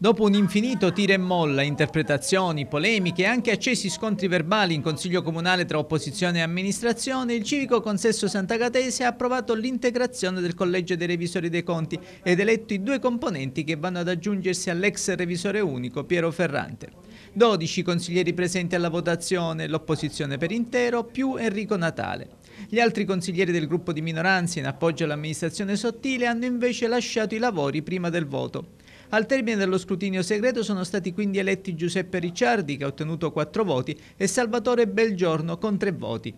Dopo un infinito tira e molla, interpretazioni, polemiche e anche accesi scontri verbali in Consiglio Comunale tra opposizione e amministrazione, il civico consesso Sant'Agatese ha approvato l'integrazione del Collegio dei Revisori dei Conti ed eletto i due componenti che vanno ad aggiungersi all'ex revisore unico Piero Ferrante. 12 consiglieri presenti alla votazione, l'opposizione per intero, più Enrico Natale. Gli altri consiglieri del gruppo di minoranza in appoggio all'amministrazione sottile hanno invece lasciato i lavori prima del voto. Al termine dello scrutinio segreto sono stati quindi eletti Giuseppe Ricciardi, che ha ottenuto 4 voti, e Salvatore Belgiorno con 3 voti.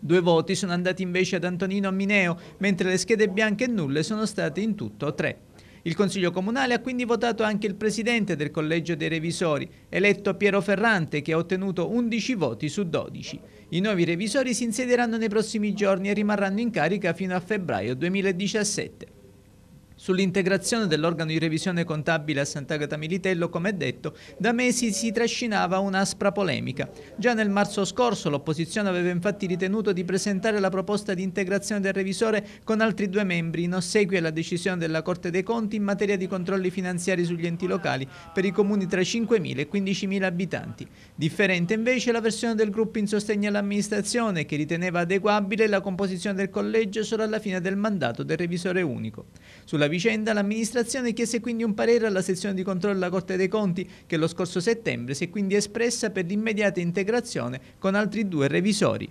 Due voti sono andati invece ad Antonino Mineo, mentre le schede bianche e nulle sono state in tutto 3. Il Consiglio Comunale ha quindi votato anche il Presidente del Collegio dei Revisori, eletto Piero Ferrante, che ha ottenuto 11 voti su 12. I nuovi revisori si insiederanno nei prossimi giorni e rimarranno in carica fino a febbraio 2017. Sull'integrazione dell'organo di revisione contabile a Sant'Agata Militello, come detto, da mesi si trascinava un'aspra polemica. Già nel marzo scorso l'opposizione aveva infatti ritenuto di presentare la proposta di integrazione del revisore con altri due membri in ossequio alla decisione della Corte dei Conti in materia di controlli finanziari sugli enti locali per i comuni tra 5.000 e 15.000 abitanti. Differente invece la versione del gruppo in sostegno all'amministrazione che riteneva adeguabile la composizione del collegio solo alla fine del mandato del revisore unico. Sulla vicenda, l'amministrazione chiese quindi un parere alla sezione di controllo della Corte dei Conti, che lo scorso settembre si è quindi espressa per l'immediata integrazione con altri due revisori.